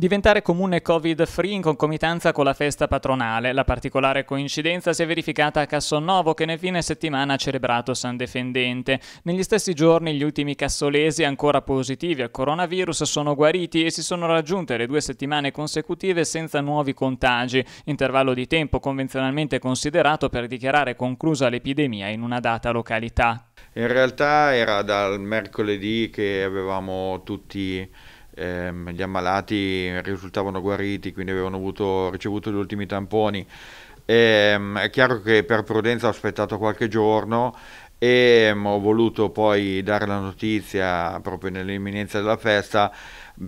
Diventare comune Covid-free in concomitanza con la festa patronale. La particolare coincidenza si è verificata a Cassonovo che nel fine settimana ha celebrato San Defendente. Negli stessi giorni gli ultimi cassolesi ancora positivi al coronavirus sono guariti e si sono raggiunte le due settimane consecutive senza nuovi contagi, intervallo di tempo convenzionalmente considerato per dichiarare conclusa l'epidemia in una data località. In realtà era dal mercoledì che avevamo tutti ehm, gli ammalati risultavano guariti, quindi avevano avuto, ricevuto gli ultimi tamponi. Ehm, è chiaro che per prudenza ho aspettato qualche giorno e ehm, ho voluto poi dare la notizia proprio nell'imminenza della festa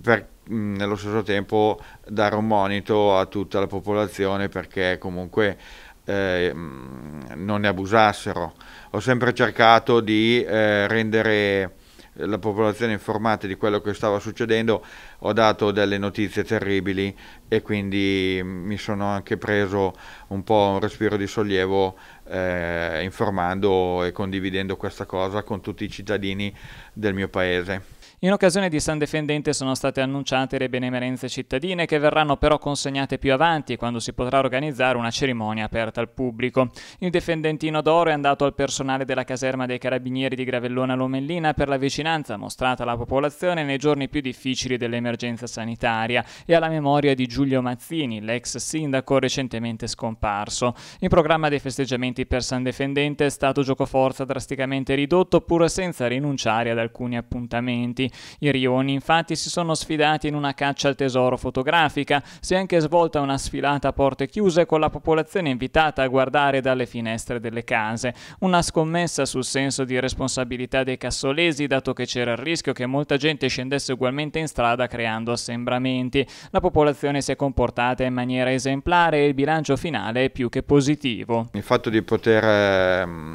per mh, mm, nello stesso tempo dare un monito a tutta la popolazione perché comunque eh, non ne abusassero. Ho sempre cercato di eh, rendere la popolazione informata di quello che stava succedendo, ho dato delle notizie terribili e quindi mm, mi sono anche preso un po' un respiro di sollievo eh, informando e condividendo questa cosa con tutti i cittadini del mio paese. In occasione di San Defendente sono state annunciate le benemerenze cittadine che verranno però consegnate più avanti quando si potrà organizzare una cerimonia aperta al pubblico. Il Defendentino d'Oro è andato al personale della caserma dei Carabinieri di Gravellona Lomellina per la vicinanza mostrata alla popolazione nei giorni più difficili dell'emergenza sanitaria e alla memoria di Giulio Mazzini, l'ex sindaco recentemente scomparso. Il programma dei festeggiamenti per San Defendente è stato giocoforza drasticamente ridotto pur senza rinunciare ad alcuni appuntamenti. I rioni infatti si sono sfidati in una caccia al tesoro fotografica, si è anche svolta una sfilata a porte chiuse con la popolazione invitata a guardare dalle finestre delle case, una scommessa sul senso di responsabilità dei cassolesi dato che c'era il rischio che molta gente scendesse ugualmente in strada creando assembramenti. La popolazione si è comportata in maniera esemplare e il bilancio finale è più che positivo. Il fatto di poter ehm,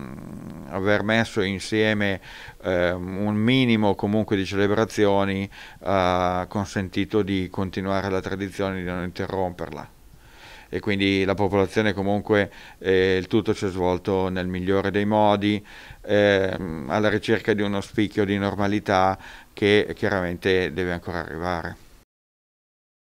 aver messo insieme eh, un minimo comunque di celebrazioni ha consentito di continuare la tradizione, di non interromperla e quindi la popolazione comunque eh, il tutto si è svolto nel migliore dei modi eh, alla ricerca di uno spicchio di normalità che chiaramente deve ancora arrivare.